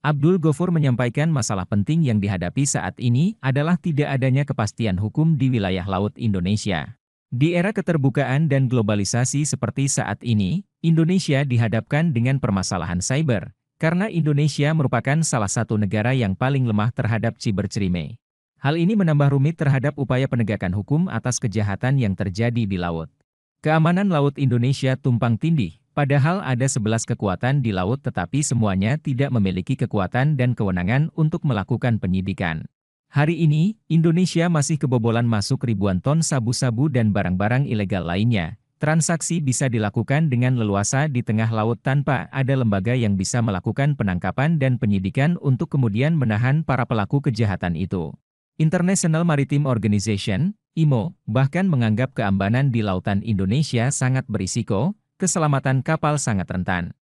Abdul Gofur menyampaikan masalah penting yang dihadapi saat ini adalah tidak adanya kepastian hukum di wilayah laut Indonesia. Di era keterbukaan dan globalisasi seperti saat ini, Indonesia dihadapkan dengan permasalahan cyber, karena Indonesia merupakan salah satu negara yang paling lemah terhadap cybercrime. Hal ini menambah rumit terhadap upaya penegakan hukum atas kejahatan yang terjadi di laut. Keamanan laut Indonesia tumpang tindih, Padahal ada sebelas kekuatan di laut tetapi semuanya tidak memiliki kekuatan dan kewenangan untuk melakukan penyidikan. Hari ini, Indonesia masih kebobolan masuk ribuan ton sabu-sabu dan barang-barang ilegal lainnya. Transaksi bisa dilakukan dengan leluasa di tengah laut tanpa ada lembaga yang bisa melakukan penangkapan dan penyidikan untuk kemudian menahan para pelaku kejahatan itu. International Maritime Organization, IMO, bahkan menganggap keambanan di lautan Indonesia sangat berisiko, keselamatan kapal sangat rentan.